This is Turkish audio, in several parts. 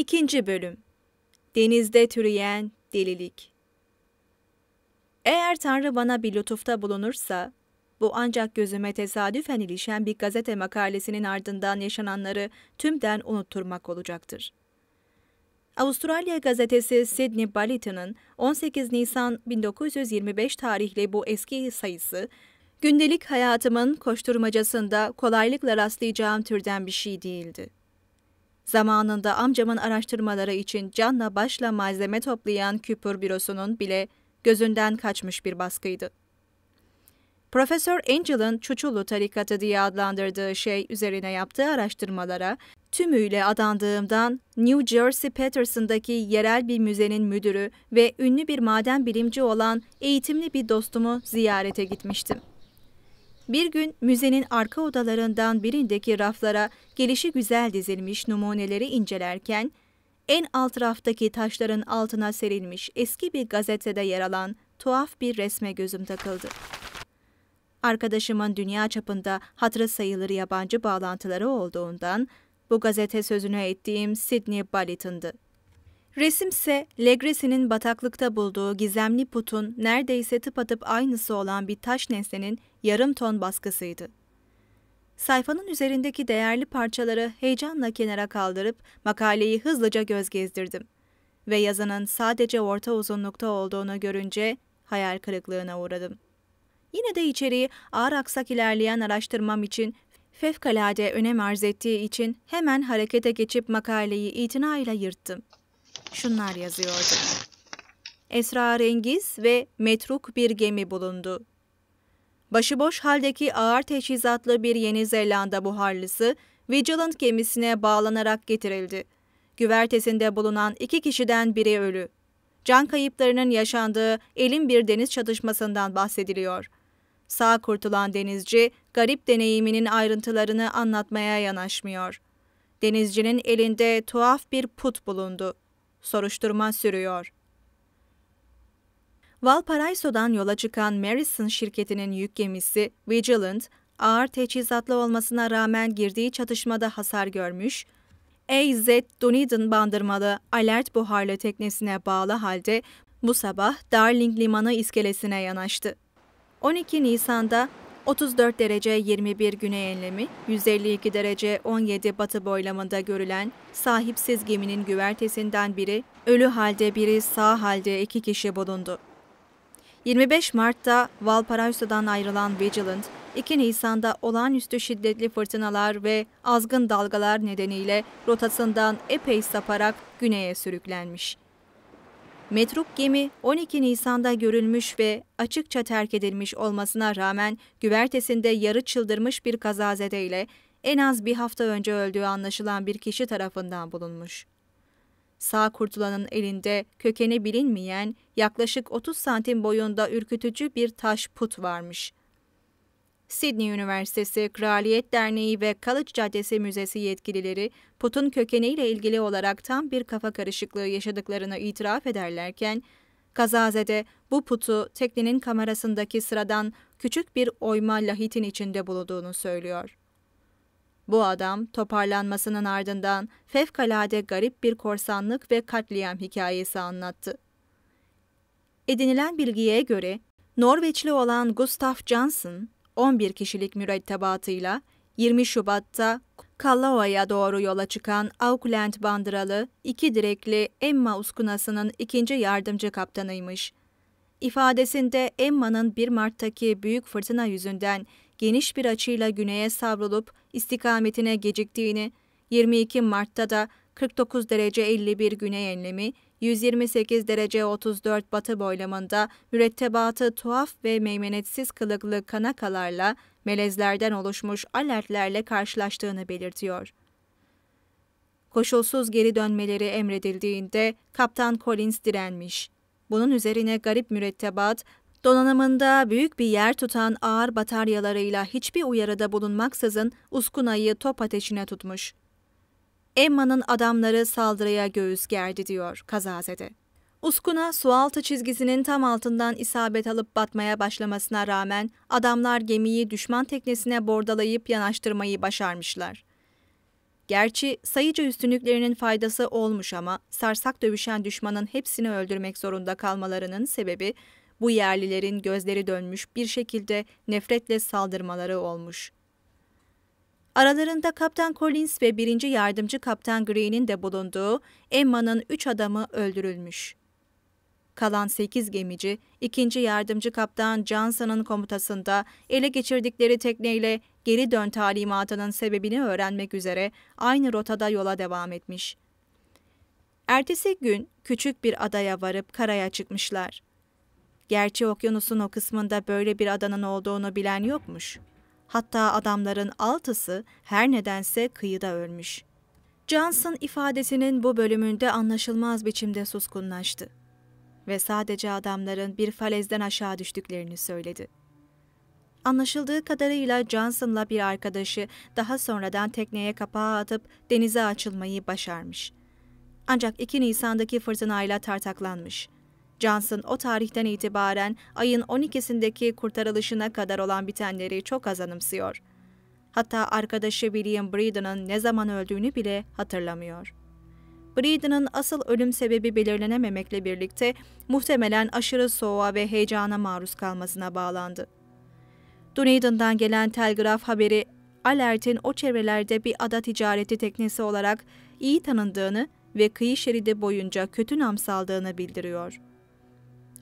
İkinci Bölüm Denizde Türeyen Delilik Eğer Tanrı bana bir lütufta bulunursa, bu ancak gözüme tesadüfen ilişen bir gazete makalesinin ardından yaşananları tümden unutturmak olacaktır. Avustralya gazetesi Sydney Balita'nın 18 Nisan 1925 tarihli bu eski sayısı, gündelik hayatımın koşturmacasında kolaylıkla rastlayacağım türden bir şey değildi. Zamanında amcamın araştırmaları için canla başla malzeme toplayan Küpür bürosunun bile gözünden kaçmış bir baskıydı. Profesör Angel'ın Çuçulu tarikatı diye adlandırdığı şey üzerine yaptığı araştırmalara tümüyle adandığımdan New Jersey Patterson'daki yerel bir müzenin müdürü ve ünlü bir maden bilimci olan eğitimli bir dostumu ziyarete gitmiştim. Bir gün müzenin arka odalarından birindeki raflara gelişi güzel dizilmiş numuneleri incelerken, en alt raftaki taşların altına serilmiş eski bir gazetede yer alan tuhaf bir resme gözüm takıldı. Arkadaşımın dünya çapında hatırı sayılır yabancı bağlantıları olduğundan bu gazete sözünü ettiğim Sidney Balit'ındı. Resimse Legresi'nin bataklıkta bulduğu gizemli putun neredeyse tıpatıp aynısı olan bir taş nesnenin yarım ton baskısıydı. Sayfanın üzerindeki değerli parçaları heyecanla kenara kaldırıp makaleyi hızlıca göz gezdirdim ve yazının sadece orta uzunlukta olduğunu görünce hayal kırıklığına uğradım. Yine de içeriği ağır aksak ilerleyen araştırmam için fevkalade önem arz ettiği için hemen harekete geçip makaleyi itinayla yırttım şunlar yazıyordu. Esrarengiz ve metruk bir gemi bulundu. Başıboş haldeki ağır teçhizatlı bir Yeni Zelanda buharlısı Vigilant gemisine bağlanarak getirildi. Güvertesinde bulunan iki kişiden biri ölü. Can kayıplarının yaşandığı elin bir deniz çatışmasından bahsediliyor. Sağ kurtulan denizci, garip deneyiminin ayrıntılarını anlatmaya yanaşmıyor. Denizcinin elinde tuhaf bir put bulundu. Soruşturma sürüyor. Valparaiso'dan yola çıkan Marison şirketinin yük gemisi Vigilant, ağır teçhizatlı olmasına rağmen girdiği çatışmada hasar görmüş, AZ Dunedin bandırmalı alert buharlı teknesine bağlı halde bu sabah Darling Limanı iskelesine yanaştı. 12 Nisan'da 34 derece 21 güney enlemi, 152 derece 17 batı boylamında görülen sahipsiz geminin güvertesinden biri, ölü halde biri sağ halde iki kişi bulundu. 25 Mart'ta Valparaiso'dan ayrılan Vigilant, 2 Nisan'da olağanüstü şiddetli fırtınalar ve azgın dalgalar nedeniyle rotasından epey saparak güneye sürüklenmiş. Metruk gemi 12 Nisan'da görülmüş ve açıkça terk edilmiş olmasına rağmen güvertesinde yarı çıldırmış bir kazazedeyle en az bir hafta önce öldüğü anlaşılan bir kişi tarafından bulunmuş. Sağ kurtulanın elinde kökeni bilinmeyen yaklaşık 30 santim boyunda ürkütücü bir taş put varmış. Sydney Üniversitesi, Kraliyet Derneği ve College Caddesi Müzesi yetkilileri putun kökeniyle ilgili olarak tam bir kafa karışıklığı yaşadıklarını itiraf ederlerken, kazazede bu putu teknenin kamerasındaki sıradan küçük bir oyma lahitin içinde bulunduğunu söylüyor. Bu adam toparlanmasının ardından fevkalade garip bir korsanlık ve katliam hikayesi anlattı. Edinilen bilgiye göre Norveçli olan Gustav Johnson, 11 kişilik mürettebatıyla 20 Şubat'ta Kallawa'ya doğru yola çıkan Auckland bandıralı iki direkli Emma Uskunası'nın ikinci yardımcı kaptanıymış. İfadesinde Emma'nın 1 Mart'taki büyük fırtına yüzünden geniş bir açıyla güneye savrulup istikametine geciktiğini, 22 Mart'ta da 49 derece 51 güney enlemi, 128 derece 34 batı boylamında mürettebatı tuhaf ve meymenetsiz kılıklı kanakalarla melezlerden oluşmuş alertlerle karşılaştığını belirtiyor. Koşulsuz geri dönmeleri emredildiğinde Kaptan Collins direnmiş. Bunun üzerine garip mürettebat, donanımında büyük bir yer tutan ağır bataryalarıyla hiçbir uyarıda bulunmaksızın Uskuna'yı top ateşine tutmuş. Emma'nın adamları saldırıya göğüs gerdi diyor Kazazede. Uskuna sualtı çizgisinin tam altından isabet alıp batmaya başlamasına rağmen adamlar gemiyi düşman teknesine bordalayıp yanaştırmayı başarmışlar. Gerçi sayıca üstünlüklerinin faydası olmuş ama sarsak dövüşen düşmanın hepsini öldürmek zorunda kalmalarının sebebi bu yerlilerin gözleri dönmüş bir şekilde nefretle saldırmaları olmuş.'' Aralarında Kaptan Collins ve 1. Yardımcı Kaptan Green'in de bulunduğu Emma'nın 3 adamı öldürülmüş. Kalan 8 gemici, 2. Yardımcı Kaptan Johnson'ın komutasında ele geçirdikleri tekneyle geri dön talimatının sebebini öğrenmek üzere aynı rotada yola devam etmiş. Ertesi gün küçük bir adaya varıp karaya çıkmışlar. Gerçi okyanusun o kısmında böyle bir adanın olduğunu bilen yokmuş.'' Hatta adamların altısı her nedense kıyıda ölmüş. Johnson ifadesinin bu bölümünde anlaşılmaz biçimde suskunlaştı ve sadece adamların bir falezden aşağı düştüklerini söyledi. Anlaşıldığı kadarıyla Johnson'la bir arkadaşı daha sonradan tekneye kapağı atıp denize açılmayı başarmış. Ancak 2 Nisan'daki fırtınayla tartaklanmış.'' Johnson o tarihten itibaren ayın 12'sindeki kurtarılışına kadar olan bitenleri çok az anımsıyor. Hatta arkadaşı William Braden'ın ne zaman öldüğünü bile hatırlamıyor. Braden'ın asıl ölüm sebebi belirlenememekle birlikte muhtemelen aşırı soğuğa ve heyecana maruz kalmasına bağlandı. Dunedin'den gelen telgraf haberi Alert'in o çevrelerde bir ada ticareti teknesi olarak iyi tanındığını ve kıyı şeridi boyunca kötü nam saldığını bildiriyor.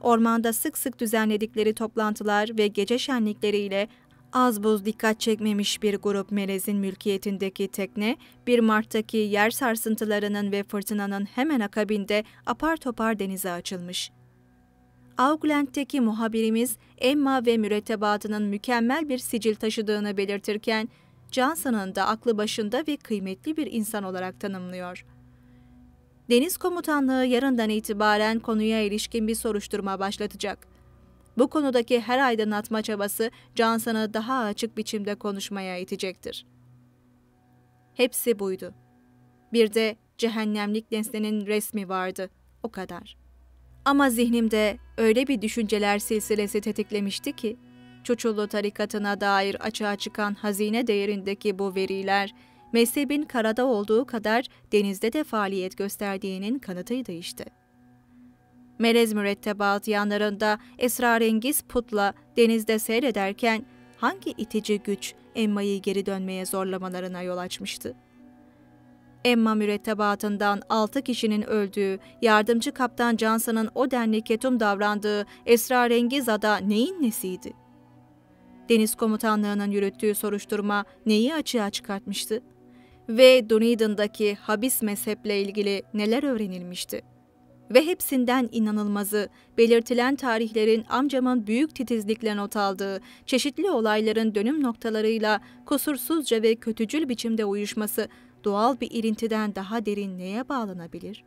Ormanda sık sık düzenledikleri toplantılar ve gece şenlikleriyle az buz dikkat çekmemiş bir grup melezin mülkiyetindeki tekne, 1 Mart'taki yer sarsıntılarının ve fırtınanın hemen akabinde apar topar denize açılmış. Auckland'teki muhabirimiz Emma ve mürettebatının mükemmel bir sicil taşıdığını belirtirken, Johnson'ın da aklı başında ve kıymetli bir insan olarak tanımlıyor.'' Deniz Komutanlığı yarından itibaren konuya ilişkin bir soruşturma başlatacak. Bu konudaki her aydınlatma çabası Johnson'ı daha açık biçimde konuşmaya itecektir. Hepsi buydu. Bir de cehennemlik nesnenin resmi vardı. O kadar. Ama zihnimde öyle bir düşünceler silsilesi tetiklemişti ki, Çuçullu tarikatına dair açığa çıkan hazine değerindeki bu veriler mezhebin karada olduğu kadar denizde de faaliyet gösterdiğinin kanıtıydı işte. Melez mürettebat yanlarında esrarengiz putla denizde seyrederken hangi itici güç Emma'yı geri dönmeye zorlamalarına yol açmıştı? Emma mürettebatından altı kişinin öldüğü, yardımcı kaptan Johnson'ın o denli ketum davrandığı esrarengiz ada neyin nesiydi? Deniz komutanlığının yürüttüğü soruşturma neyi açığa çıkartmıştı? ve Dunedin'daki habis mezheple ilgili neler öğrenilmişti? Ve hepsinden inanılmazı, belirtilen tarihlerin amcamın büyük titizlikle not aldığı, çeşitli olayların dönüm noktalarıyla kusursuzca ve kötücül biçimde uyuşması doğal bir irintiden daha derin neye bağlanabilir?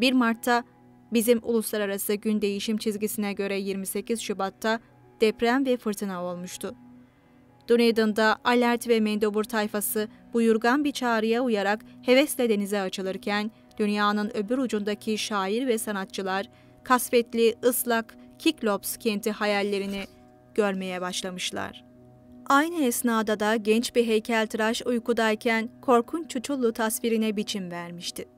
1 Mart'ta bizim uluslararası gün değişim çizgisine göre 28 Şubat'ta deprem ve fırtına olmuştu. Dunedin'da Alert ve mendobur tayfası buyurgan bir çağrıya uyarak hevesle denize açılırken, dünyanın öbür ucundaki şair ve sanatçılar, kasvetli, ıslak, Kiklops kenti hayallerini görmeye başlamışlar. Aynı esnada da genç bir heykeltıraş uykudayken korkunç çuçullu tasvirine biçim vermişti.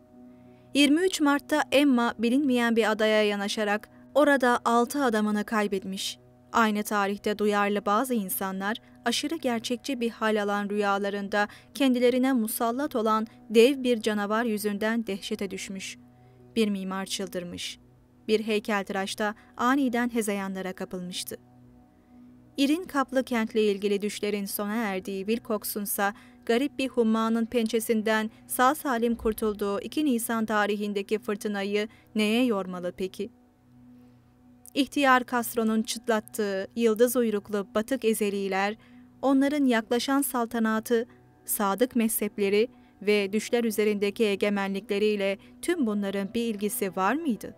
23 Mart'ta Emma bilinmeyen bir adaya yanaşarak orada altı adamını kaybetmiş. Aynı tarihte duyarlı bazı insanlar aşırı gerçekçi bir hal alan rüyalarında kendilerine musallat olan dev bir canavar yüzünden dehşete düşmüş. Bir mimar çıldırmış. Bir heykeltıraşta aniden hezeyanlara kapılmıştı. İrin kaplı kentle ilgili düşlerin sona erdiği Wilcox'un ise garip bir hummanın pençesinden sağ salim kurtulduğu 2 Nisan tarihindeki fırtınayı neye yormalı peki? İhtiyar Kastro'nun çıtlattığı yıldız uyruklu batık ezeliler onların yaklaşan saltanatı, sadık mezhepleri ve düşler üzerindeki egemenlikleriyle tüm bunların bir ilgisi var mıydı?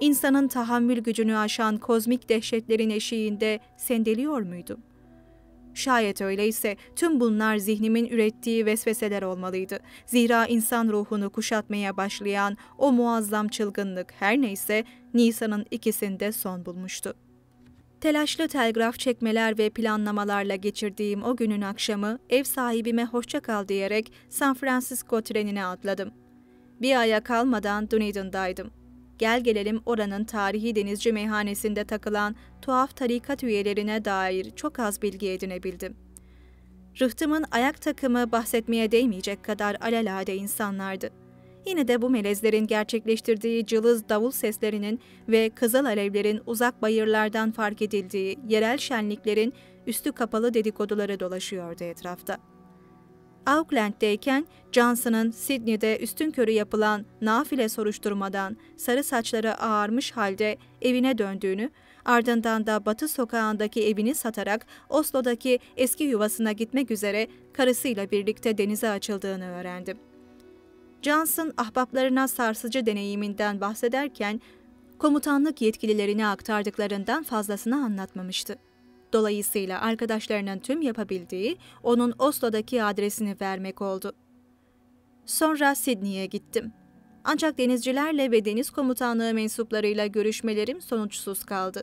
İnsanın tahammül gücünü aşan kozmik dehşetlerin eşiğinde sendeliyor muydum? Şayet öyleyse tüm bunlar zihnimin ürettiği vesveseler olmalıydı. Zira insan ruhunu kuşatmaya başlayan o muazzam çılgınlık her neyse Nisan'ın ikisinde son bulmuştu. Telaşlı telgraf çekmeler ve planlamalarla geçirdiğim o günün akşamı ev sahibime hoşça kal diyerek San Francisco trenine atladım. Bir aya kalmadan Dunedin'daydım. Gel gelelim oranın tarihi denizci meyhanesinde takılan tuhaf tarikat üyelerine dair çok az bilgi edinebildim. Rıhtımın ayak takımı bahsetmeye değmeyecek kadar alelade insanlardı. Yine de bu melezlerin gerçekleştirdiği cılız davul seslerinin ve kızıl alevlerin uzak bayırlardan fark edildiği yerel şenliklerin üstü kapalı dedikoduları dolaşıyordu etrafta. Auckland'deyken Johnson'ın Sydney'de üstün körü yapılan nafile soruşturmadan sarı saçları ağarmış halde evine döndüğünü, ardından da Batı sokağındaki evini satarak Oslo'daki eski yuvasına gitmek üzere karısıyla birlikte denize açıldığını öğrendim. Johnson ahbaplarına sarsıcı deneyiminden bahsederken komutanlık yetkililerine aktardıklarından fazlasını anlatmamıştı. Dolayısıyla arkadaşlarının tüm yapabildiği onun Oslo'daki adresini vermek oldu. Sonra Sydney'e gittim. Ancak denizcilerle ve deniz komutanlığı mensuplarıyla görüşmelerim sonuçsuz kaldı.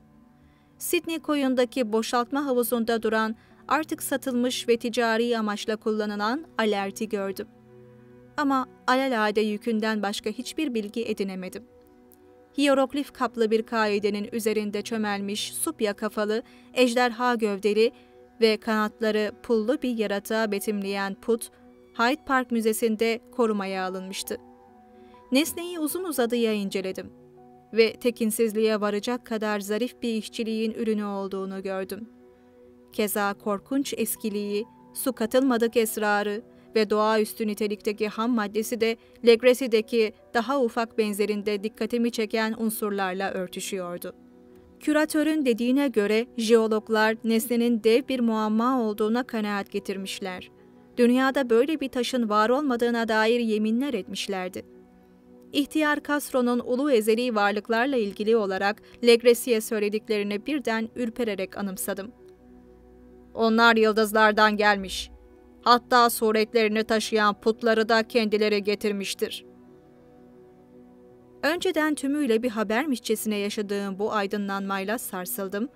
Sydney koyundaki boşaltma havuzunda duran, artık satılmış ve ticari amaçla kullanılan alerti gördüm ama alelade yükünden başka hiçbir bilgi edinemedim. Hieroglif kaplı bir kaidenin üzerinde çömelmiş supya kafalı, ejderha gövdeli ve kanatları pullu bir yaratığa betimleyen put, Hyde Park Müzesi'nde korumaya alınmıştı. Nesneyi uzun uzadıya inceledim ve tekinsizliğe varacak kadar zarif bir işçiliğin ürünü olduğunu gördüm. Keza korkunç eskiliği, su katılmadık esrarı, ve doğaüstü nitelikteki ham maddesi de Legresi'deki daha ufak benzerinde dikkatimi çeken unsurlarla örtüşüyordu. Küratörün dediğine göre jeologlar nesnenin dev bir muamma olduğuna kanaat getirmişler. Dünyada böyle bir taşın var olmadığına dair yeminler etmişlerdi. İhtiyar Castro'nun ulu ezeli varlıklarla ilgili olarak Legresi'ye söylediklerini birden ürpererek anımsadım. Onlar yıldızlardan gelmiş. Hatta suretlerini taşıyan putları da kendileri getirmiştir. Önceden tümüyle bir habermişçesine yaşadığım bu aydınlanmayla sarsıldım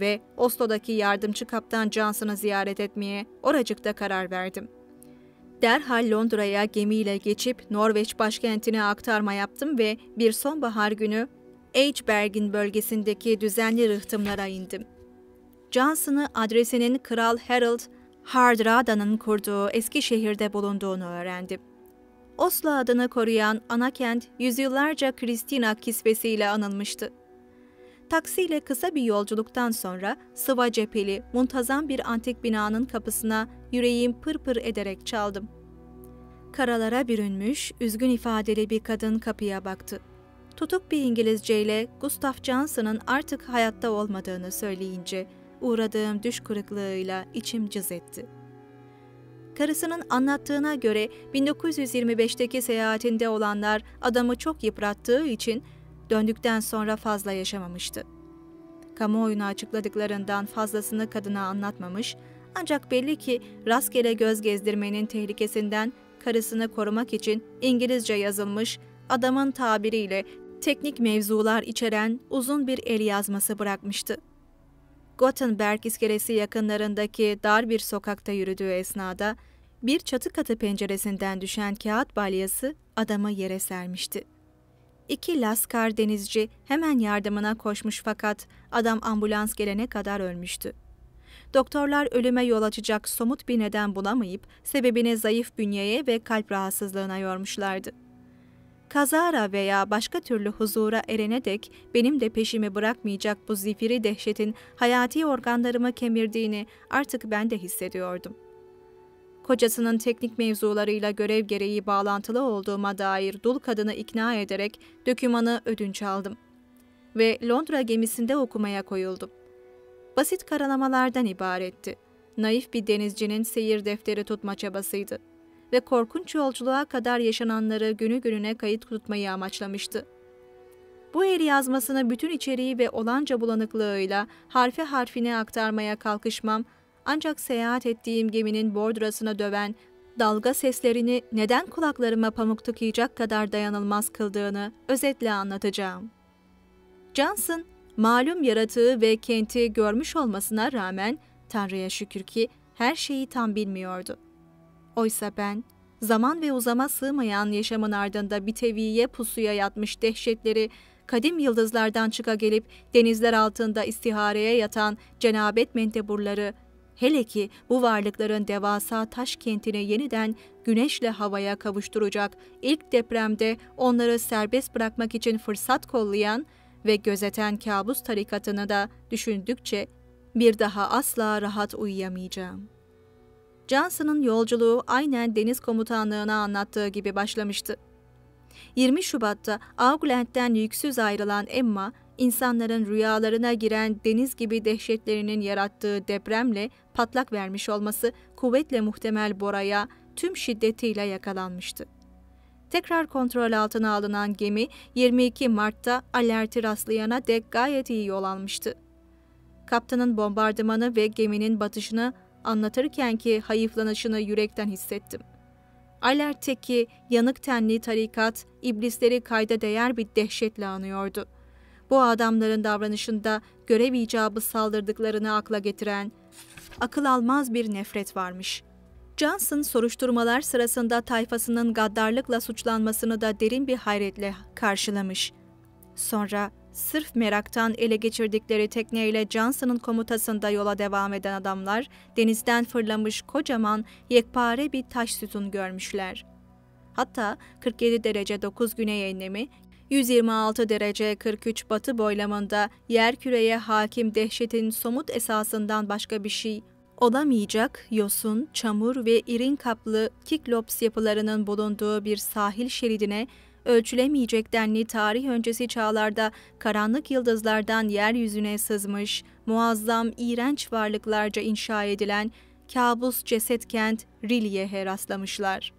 ve Oslo'daki yardımcı kaptan Johnson'ı ziyaret etmeye oracıkta karar verdim. Derhal Londra'ya gemiyle geçip Norveç başkentine aktarma yaptım ve bir sonbahar günü Eichberg'in bölgesindeki düzenli rıhtımlara indim. Johnson'ı adresinin Kral Harold Hardrada'nın kurduğu eski şehirde bulunduğunu öğrendim. Oslo adını koruyan ana kent yüzyıllarca Kristina kisvesiyle anılmıştı. Taksiyle kısa bir yolculuktan sonra sıva cepheli, muntazam bir antik binanın kapısına yüreğim pırpır ederek çaldım. Karalara bürünmüş, üzgün ifadeli bir kadın kapıya baktı. Tutuk bir İngilizceyle Gustav Johnson'ın artık hayatta olmadığını söyleyince uğradığım düş kırıklığıyla içim cız etti. Karısının anlattığına göre 1925'teki seyahatinde olanlar adamı çok yıprattığı için döndükten sonra fazla yaşamamıştı. Kamuoyuna açıkladıklarından fazlasını kadına anlatmamış ancak belli ki rastgele göz gezdirmenin tehlikesinden karısını korumak için İngilizce yazılmış, adamın tabiriyle teknik mevzular içeren uzun bir el yazması bırakmıştı. Gothenburg iskelesi yakınlarındaki dar bir sokakta yürüdüğü esnada bir çatı katı penceresinden düşen kağıt balyası adamı yere sermişti. İki laskar denizci hemen yardımına koşmuş fakat adam ambulans gelene kadar ölmüştü. Doktorlar ölüme yol açacak somut bir neden bulamayıp sebebini zayıf bünyeye ve kalp rahatsızlığına yormuşlardı kazara veya başka türlü huzura erene dek benim de peşimi bırakmayacak bu zifiri dehşetin hayati organlarımı kemirdiğini artık ben de hissediyordum. Kocasının teknik mevzularıyla görev gereği bağlantılı olduğuma dair dul kadını ikna ederek dökümanı ödünç aldım ve Londra gemisinde okumaya koyuldum. Basit karalamalardan ibaretti. Naif bir denizcinin seyir defteri tutma çabasıydı ve korkunç yolculuğa kadar yaşananları günü gününe kayıt tutmayı amaçlamıştı. Bu el yazmasını bütün içeriği ve olanca bulanıklığıyla harfi harfine aktarmaya kalkışmam, ancak seyahat ettiğim geminin bordrasına döven dalga seslerini neden kulaklarıma pamuk tıkayacak kadar dayanılmaz kıldığını özetle anlatacağım. Johnson, malum yaratığı ve kenti görmüş olmasına rağmen Tanrı'ya şükür ki her şeyi tam bilmiyordu. Oysa ben, zaman ve uzama sığmayan yaşamın ardında bir teviye pusuya yatmış dehşetleri, kadim yıldızlardan çıka gelip denizler altında istihareye yatan cenabet menteburları, hele ki bu varlıkların devasa taş kentini yeniden güneşle havaya kavuşturacak ilk depremde onları serbest bırakmak için fırsat kollayan ve gözeten kabus tarikatını da düşündükçe bir daha asla rahat uyuyamayacağım.'' Johnson'ın yolculuğu aynen deniz komutanlığına anlattığı gibi başlamıştı. 20 Şubat'ta Auckland'den yüksüz ayrılan Emma, insanların rüyalarına giren deniz gibi dehşetlerinin yarattığı depremle patlak vermiş olması kuvvetle muhtemel Bora'ya tüm şiddetiyle yakalanmıştı. Tekrar kontrol altına alınan gemi 22 Mart'ta alerti rastlayana dek gayet iyi yol almıştı. Kaptanın bombardımanı ve geminin batışını anlatırken ki hayıflanışını yürekten hissettim. Alert'teki yanık tenli tarikat iblisleri kayda değer bir dehşetle anıyordu. Bu adamların davranışında görev icabı saldırdıklarını akla getiren akıl almaz bir nefret varmış. Johnson soruşturmalar sırasında tayfasının gaddarlıkla suçlanmasını da derin bir hayretle karşılamış.'' Sonra sırf meraktan ele geçirdikleri tekneyle Johnson'ın komutasında yola devam eden adamlar denizden fırlamış kocaman yekpare bir taş sütun görmüşler. Hatta 47 derece 9 güney enlemi 126 derece 43 batı boylamında yer küreye hakim dehşetin somut esasından başka bir şey olamayacak yosun, çamur ve irin kaplı kiklops yapılarının bulunduğu bir sahil şeridine ölçülemeyecek denli tarih öncesi çağlarda karanlık yıldızlardan yeryüzüne sızmış, muazzam, iğrenç varlıklarca inşa edilen kabus ceset kent Rilye'ye rastlamışlar.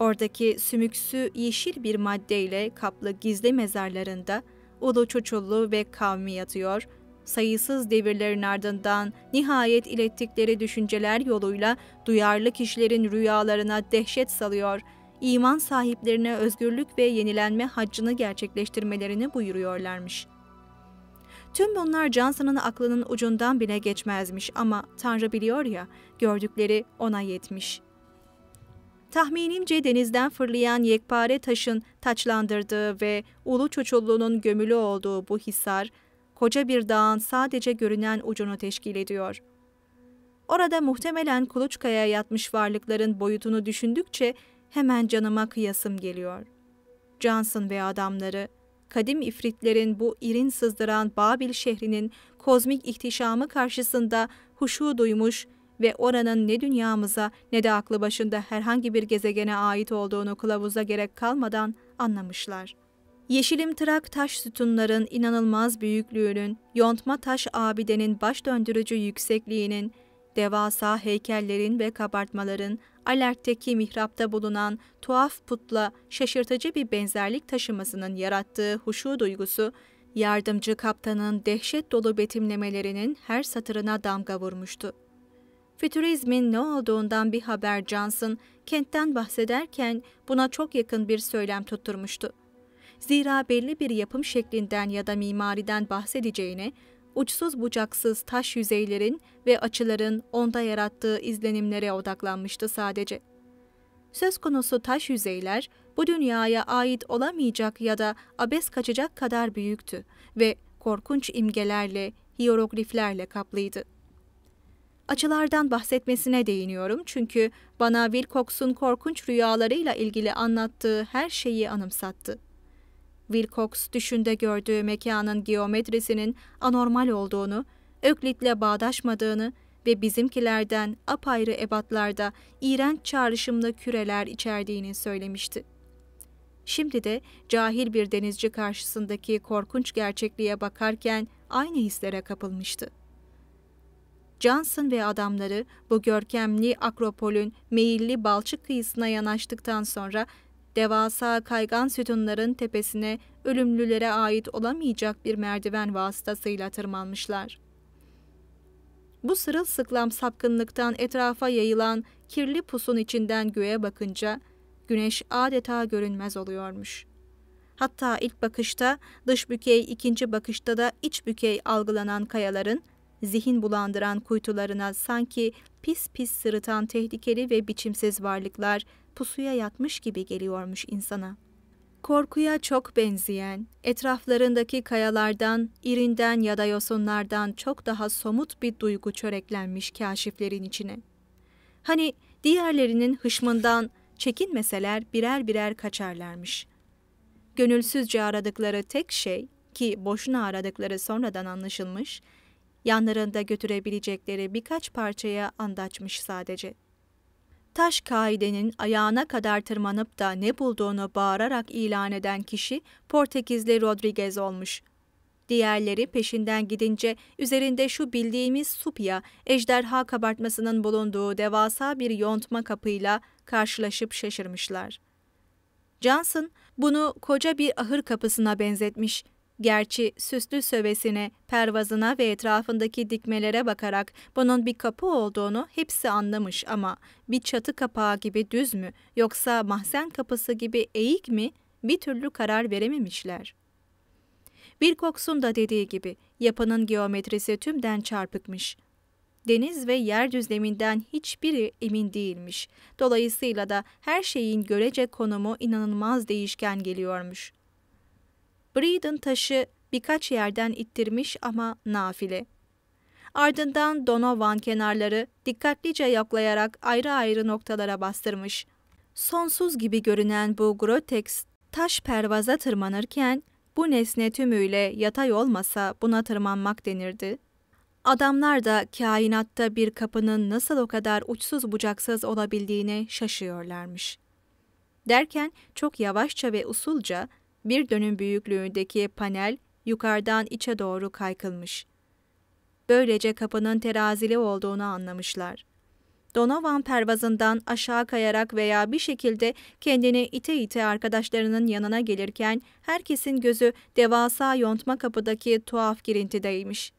Oradaki sümüksü yeşil bir maddeyle kaplı gizli mezarlarında Ulu Çuçullu ve kavmi yatıyor, sayısız devirlerin ardından nihayet ilettikleri düşünceler yoluyla duyarlı kişilerin rüyalarına dehşet salıyor.'' iman sahiplerine özgürlük ve yenilenme haccını gerçekleştirmelerini buyuruyorlarmış. Tüm bunlar Johnson'ın aklının ucundan bile geçmezmiş ama Tanrı biliyor ya, gördükleri ona yetmiş.'' Tahminimce denizden fırlayan yekpare taşın taçlandırdığı ve ulu çoçulluğunun gömülü olduğu bu hisar, koca bir dağın sadece görünen ucunu teşkil ediyor. Orada muhtemelen kuluçkaya yatmış varlıkların boyutunu düşündükçe hemen canıma kıyasım geliyor. Johnson ve adamları, kadim ifritlerin bu irin sızdıran Babil şehrinin kozmik ihtişamı karşısında huşu duymuş ve oranın ne dünyamıza ne de aklı başında herhangi bir gezegene ait olduğunu kılavuza gerek kalmadan anlamışlar. Yeşilim tırak taş sütunların inanılmaz büyüklüğünün, yontma taş abidenin baş döndürücü yüksekliğinin, devasa heykellerin ve kabartmaların Alert'teki mihrapta bulunan tuhaf putla şaşırtıcı bir benzerlik taşımasının yarattığı huşu duygusu, yardımcı kaptanın dehşet dolu betimlemelerinin her satırına damga vurmuştu. Fütürizmin ne olduğundan bir haber Johnson, kentten bahsederken buna çok yakın bir söylem tutturmuştu. Zira belli bir yapım şeklinden ya da mimariden bahsedeceğini, uçsuz bucaksız taş yüzeylerin ve açıların onda yarattığı izlenimlere odaklanmıştı sadece. Söz konusu taş yüzeyler bu dünyaya ait olamayacak ya da abes kaçacak kadar büyüktü ve korkunç imgelerle, hierogliflerle kaplıydı. Açılardan bahsetmesine değiniyorum çünkü bana Wilcox'un korkunç rüyalarıyla ilgili anlattığı her şeyi anımsattı. Wilcox düşünde gördüğü mekanın geometrisinin anormal olduğunu, Öklit'le bağdaşmadığını ve bizimkilerden apayrı ebatlarda iğrenç çağrışımlı küreler içerdiğini söylemişti. Şimdi de cahil bir denizci karşısındaki korkunç gerçekliğe bakarken aynı hislere kapılmıştı. Johnson ve adamları bu görkemli akropolün meyilli balçık kıyısına yanaştıktan sonra Devasa kaygan sütunların tepesine ölümlülere ait olamayacak bir merdiven vasıtasıyla tırmanmışlar. Bu sırılsıklam sapkınlıktan etrafa yayılan kirli pusun içinden göğe bakınca güneş adeta görünmez oluyormuş. Hatta ilk bakışta dış bükey, ikinci bakışta da iç bükey algılanan kayaların zihin bulandıran kuytularına sanki pis pis sırıtan tehlikeli ve biçimsiz varlıklar pusuya yatmış gibi geliyormuş insana. Korkuya çok benzeyen, etraflarındaki kayalardan, irinden ya da yosunlardan çok daha somut bir duygu çöreklenmiş kaşiflerin içine. Hani diğerlerinin hışmından çekinmeseler birer birer kaçarlarmış. Gönülsüzce aradıkları tek şey ki boşuna aradıkları sonradan anlaşılmış, Yanlarında götürebilecekleri birkaç parçaya andaçmış sadece. Taş kaidenin ayağına kadar tırmanıp da ne bulduğunu bağırarak ilan eden kişi Portekizli Rodriguez olmuş. Diğerleri peşinden gidince üzerinde şu bildiğimiz supya, ejderha kabartmasının bulunduğu devasa bir yontma kapıyla karşılaşıp şaşırmışlar. Johnson bunu koca bir ahır kapısına benzetmiş.'' Gerçi süslü sövesine, pervazına ve etrafındaki dikmelere bakarak bunun bir kapı olduğunu hepsi anlamış ama bir çatı kapağı gibi düz mü yoksa mahzen kapısı gibi eğik mi bir türlü karar verememişler. Wilcox'un da dediği gibi yapının geometrisi tümden çarpıkmış. Deniz ve yer düzleminden hiçbiri emin değilmiş. Dolayısıyla da her şeyin görece konumu inanılmaz değişken geliyormuş.'' Breeden taşı birkaç yerden ittirmiş ama nafile. Ardından Donovan kenarları dikkatlice yoklayarak ayrı ayrı noktalara bastırmış. Sonsuz gibi görünen bu Grotex taş pervaza tırmanırken bu nesne tümüyle yatay olmasa buna tırmanmak denirdi. Adamlar da kainatta bir kapının nasıl o kadar uçsuz bucaksız olabildiğine şaşıyorlarmış. Derken çok yavaşça ve usulca bir dönüm büyüklüğündeki panel yukarıdan içe doğru kaykılmış. Böylece kapının terazili olduğunu anlamışlar. Donovan pervazından aşağı kayarak veya bir şekilde kendini ite ite arkadaşlarının yanına gelirken herkesin gözü devasa yontma kapıdaki tuhaf girintideymiş.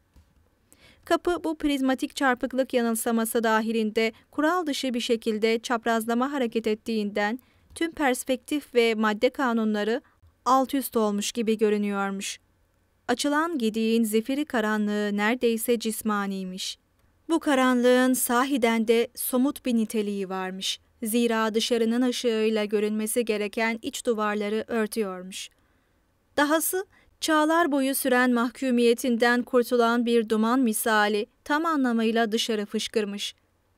Kapı bu prizmatik çarpıklık yanılsaması dahilinde kural dışı bir şekilde çaprazlama hareket ettiğinden tüm perspektif ve madde kanunları alt üst olmuş gibi görünüyormuş. Açılan gediğin zifiri karanlığı neredeyse cismaniymiş. Bu karanlığın sahiden de somut bir niteliği varmış. Zira dışarının ışığıyla görünmesi gereken iç duvarları örtüyormuş. Dahası çağlar boyu süren mahkumiyetinden kurtulan bir duman misali tam anlamıyla dışarı fışkırmış.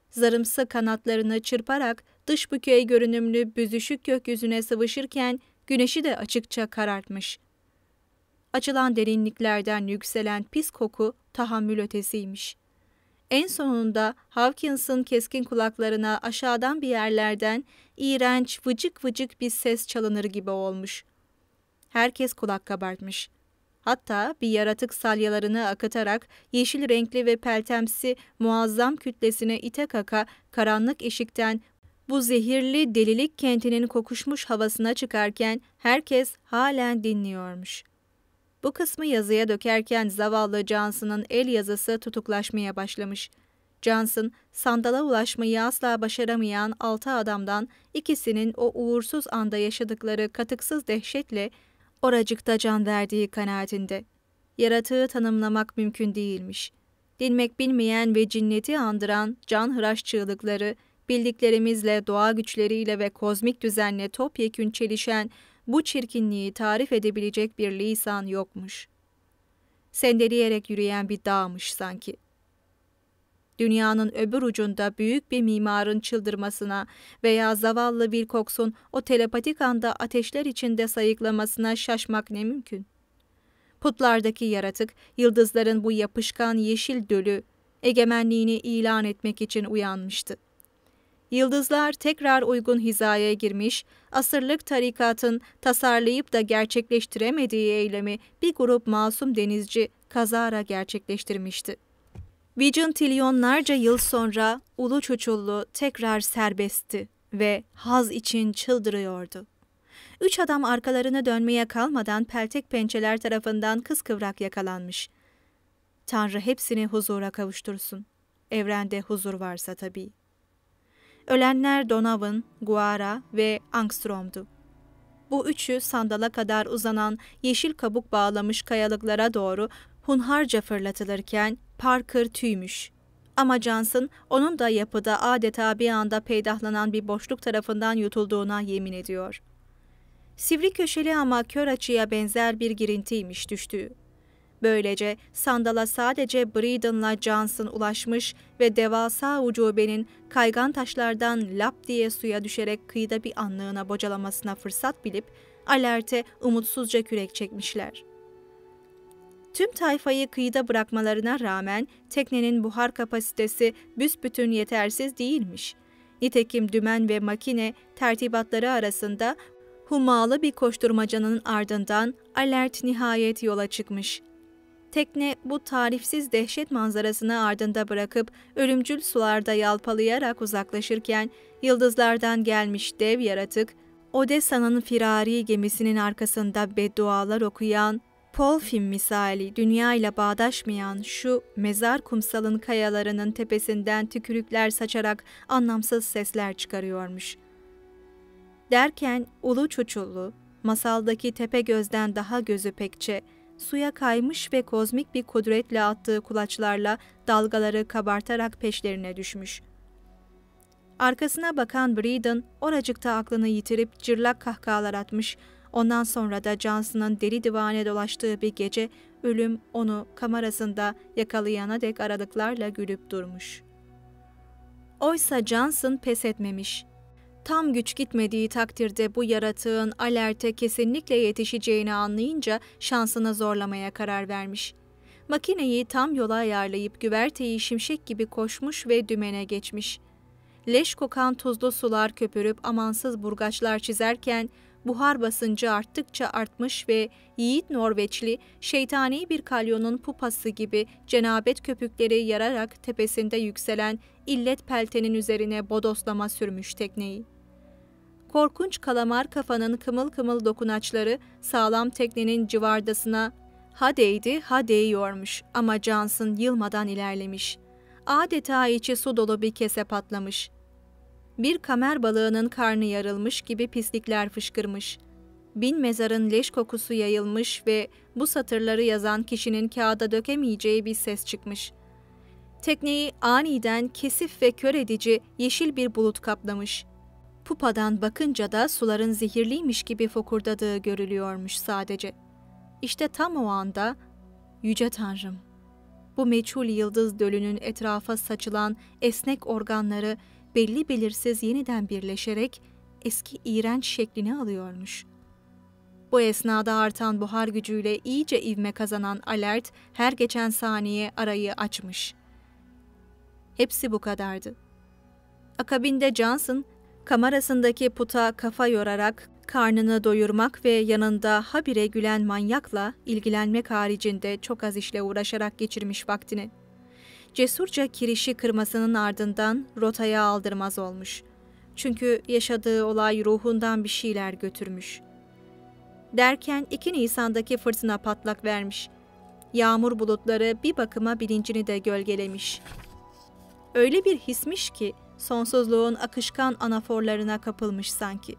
Zarımsı kanatlarını çırparak dış bükey görünümlü büzüşük gökyüzüne sıvışırken güneşi de açıkça karartmış. Açılan derinliklerden yükselen pis koku tahammül ötesiymiş. En sonunda Hawkins'ın keskin kulaklarına aşağıdan bir yerlerden iğrenç vıcık vıcık bir ses çalınır gibi olmuş. Herkes kulak kabartmış.'' Hatta bir yaratık salyalarını akıtarak yeşil renkli ve peltemsi muazzam kütlesine ite kaka karanlık eşikten bu zehirli delilik kentinin kokuşmuş havasına çıkarken herkes halen dinliyormuş. Bu kısmı yazıya dökerken zavallı Johnson'ın el yazısı tutuklaşmaya başlamış. Johnson, sandala ulaşmayı asla başaramayan altı adamdan ikisinin o uğursuz anda yaşadıkları katıksız dehşetle oracıkta can verdiği kanaatinde. Yaratığı tanımlamak mümkün değilmiş. Dinmek bilmeyen ve cinneti andıran can hıraş çığlıkları, Bildiklerimizle, doğa güçleriyle ve kozmik düzenle topyekün çelişen bu çirkinliği tarif edebilecek bir lisan yokmuş. Sendeleyerek yürüyen bir dağmış sanki. Dünyanın öbür ucunda büyük bir mimarın çıldırmasına veya zavallı Wilcox'un o telepatik anda ateşler içinde sayıklamasına şaşmak ne mümkün? Putlardaki yaratık, yıldızların bu yapışkan yeşil dölü, egemenliğini ilan etmek için uyanmıştı. Yıldızlar tekrar uygun hizaya girmiş, asırlık tarikatın tasarlayıp da gerçekleştiremediği eylemi bir grup masum denizci kazara gerçekleştirmişti. Vigintilyonlarca yıl sonra Ulu Çuçullu tekrar serbestti ve haz için çıldırıyordu. Üç adam arkalarına dönmeye kalmadan peltek pençeler tarafından kıskıvrak yakalanmış. Tanrı hepsini huzura kavuştursun. Evrende huzur varsa tabii. Ölenler Donovan, Guara ve Angstrom'du. Bu üçü sandala kadar uzanan yeşil kabuk bağlamış kayalıklara doğru hunharca fırlatılırken Parker tüymüş. Ama Johnson onun da yapıda adeta bir anda peydahlanan bir boşluk tarafından yutulduğuna yemin ediyor. Sivri köşeli ama kör açıya benzer bir girintiymiş düştüğü. Böylece sandala sadece Breeden'la Johnson ulaşmış ve devasa ucubenin kaygan taşlardan lap diye suya düşerek kıyıda bir anlığına bocalamasına fırsat bilip alerte umutsuzca kürek çekmişler. Tüm tayfayı kıyıda bırakmalarına rağmen teknenin buhar kapasitesi büsbütün yetersiz değilmiş. Nitekim dümen ve makine tertibatları arasında humalı bir koşturmacanın ardından alert nihayet yola çıkmış. Tekne bu tarifsiz dehşet manzarasını ardında bırakıp ölümcül sularda yalpalayarak uzaklaşırken yıldızlardan gelmiş dev yaratık Odessa'nın firari gemisinin arkasında beddualar okuyan Polfin misali dünya ile bağdaşmayan şu mezar kumsalın kayalarının tepesinden tükürükler saçarak anlamsız sesler çıkarıyormuş. Derken ulu çuçullu, masaldaki tepe gözden daha gözü pekçe, suya kaymış ve kozmik bir kudretle attığı kulaçlarla dalgaları kabartarak peşlerine düşmüş. Arkasına bakan Breeden oracıkta aklını yitirip cırlak kahkahalar atmış, ondan sonra da Johnson'ın deli divane dolaştığı bir gece ölüm onu kamerasında yakalayana dek aralıklarla gülüp durmuş. Oysa Johnson pes etmemiş tam güç gitmediği takdirde bu yaratığın alerte kesinlikle yetişeceğini anlayınca şansını zorlamaya karar vermiş. Makineyi tam yola ayarlayıp güverteyi şimşek gibi koşmuş ve dümene geçmiş. Leş kokan tuzlu sular köpürüp amansız burgaçlar çizerken buhar basıncı arttıkça artmış ve yiğit Norveçli şeytani bir kalyonun pupası gibi cenabet köpükleri yararak tepesinde yükselen illet peltenin üzerine bodoslama sürmüş tekneyi korkunç kalamar kafanın kımıl kımıl dokunaçları sağlam teknenin civardasına ha değdi ha değiyormuş ama Johnson yılmadan ilerlemiş. Adeta içi su dolu bir kese patlamış. Bir kamer balığının karnı yarılmış gibi pislikler fışkırmış. Bin mezarın leş kokusu yayılmış ve bu satırları yazan kişinin kağıda dökemeyeceği bir ses çıkmış. Tekneyi aniden kesif ve kör edici yeşil bir bulut kaplamış.'' Pupadan bakınca da suların zehirliymiş gibi fokurdadığı görülüyormuş sadece. İşte tam o anda, Yüce Tanrım, bu meçhul yıldız dölünün etrafa saçılan esnek organları belli belirsiz yeniden birleşerek eski iğrenç şeklini alıyormuş. Bu esnada artan buhar gücüyle iyice ivme kazanan alert her geçen saniye arayı açmış. Hepsi bu kadardı. Akabinde Johnson Kamerasındaki puta kafa yorarak karnını doyurmak ve yanında habire gülen manyakla ilgilenmek haricinde çok az işle uğraşarak geçirmiş vaktini. Cesurca kirişi kırmasının ardından rotaya aldırmaz olmuş. Çünkü yaşadığı olay ruhundan bir şeyler götürmüş. Derken 2 Nisan'daki fırtına patlak vermiş. Yağmur bulutları bir bakıma bilincini de gölgelemiş. Öyle bir hismiş ki sonsuzluğun akışkan anaforlarına kapılmış sanki.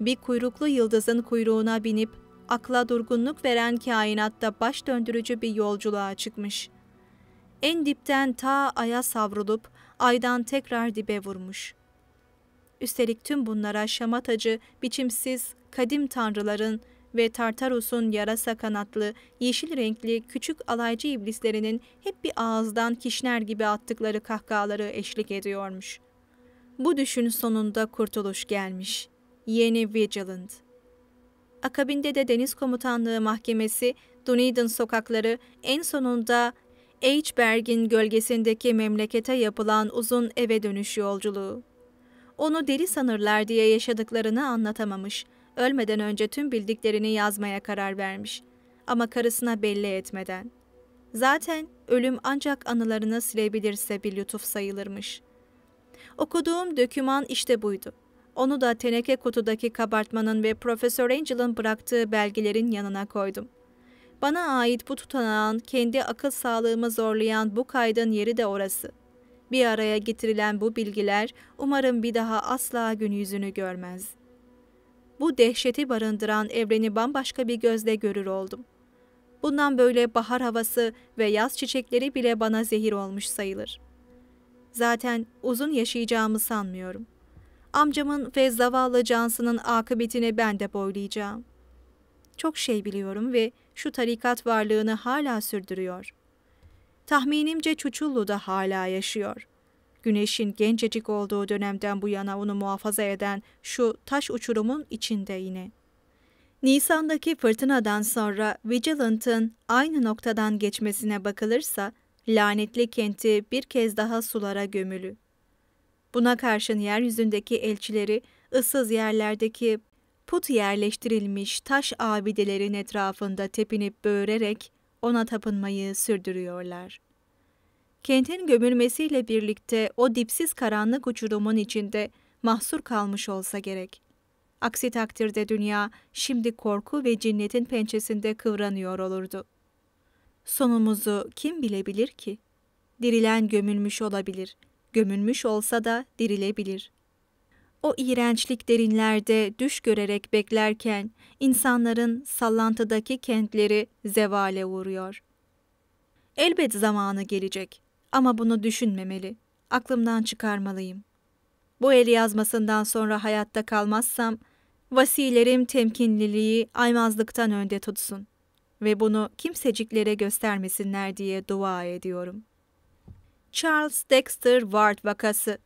Bir kuyruklu yıldızın kuyruğuna binip akla durgunluk veren kainatta baş döndürücü bir yolculuğa çıkmış. En dipten ta aya savrulup aydan tekrar dibe vurmuş. Üstelik tüm bunlara şamatacı, biçimsiz, kadim tanrıların ve Tartarus'un yarasa kanatlı, yeşil renkli küçük alaycı iblislerinin hep bir ağızdan kişner gibi attıkları kahkahaları eşlik ediyormuş. Bu düşün sonunda kurtuluş gelmiş. Yeni Vigilant. Akabinde de Deniz Komutanlığı Mahkemesi, Dunedin sokakları en sonunda H. Eichberg'in gölgesindeki memlekete yapılan uzun eve dönüş yolculuğu. Onu deli sanırlar diye yaşadıklarını anlatamamış ölmeden önce tüm bildiklerini yazmaya karar vermiş ama karısına belli etmeden. Zaten ölüm ancak anılarını silebilirse bir lütuf sayılırmış. Okuduğum döküman işte buydu. Onu da teneke kutudaki kabartmanın ve Profesör Angel'ın bıraktığı belgelerin yanına koydum. Bana ait bu tutanağın kendi akıl sağlığımı zorlayan bu kaydın yeri de orası. Bir araya getirilen bu bilgiler umarım bir daha asla gün yüzünü görmez.'' bu dehşeti barındıran evreni bambaşka bir gözle görür oldum. Bundan böyle bahar havası ve yaz çiçekleri bile bana zehir olmuş sayılır. Zaten uzun yaşayacağımı sanmıyorum. Amcamın ve zavallı Cansı'nın akıbetini ben de boylayacağım. Çok şey biliyorum ve şu tarikat varlığını hala sürdürüyor. Tahminimce Çuçullu da hala yaşıyor.'' Güneşin gencecik olduğu dönemden bu yana onu muhafaza eden şu taş uçurumun içinde yine. Nisan'daki fırtınadan sonra Vigilant'ın aynı noktadan geçmesine bakılırsa lanetli kenti bir kez daha sulara gömülü. Buna karşın yeryüzündeki elçileri ıssız yerlerdeki put yerleştirilmiş taş abidelerin etrafında tepinip böğürerek ona tapınmayı sürdürüyorlar kentin gömülmesiyle birlikte o dipsiz karanlık uçurumun içinde mahsur kalmış olsa gerek. Aksi takdirde dünya şimdi korku ve cinnetin pençesinde kıvranıyor olurdu. Sonumuzu kim bilebilir ki? Dirilen gömülmüş olabilir. Gömülmüş olsa da dirilebilir. O iğrençlik derinlerde düş görerek beklerken insanların sallantıdaki kentleri zevale uğruyor. Elbet zamanı gelecek. Ama bunu düşünmemeli. Aklımdan çıkarmalıyım. Bu el yazmasından sonra hayatta kalmazsam vasilerim temkinliliği aymazlıktan önde tutsun ve bunu kimseciklere göstermesinler diye dua ediyorum. Charles Dexter Ward vakası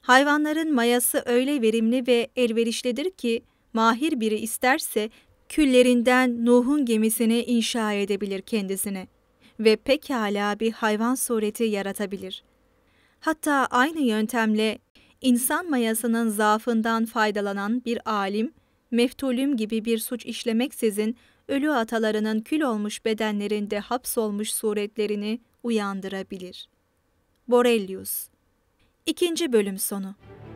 Hayvanların mayası öyle verimli ve elverişlidir ki mahir biri isterse küllerinden Nuh'un gemisini inşa edebilir kendisine.'' ve pekala bir hayvan sureti yaratabilir. Hatta aynı yöntemle insan mayasının zaafından faydalanan bir alim, meftulüm gibi bir suç işlemeksizin ölü atalarının kül olmuş bedenlerinde hapsolmuş suretlerini uyandırabilir. Borelius İkinci Bölüm Sonu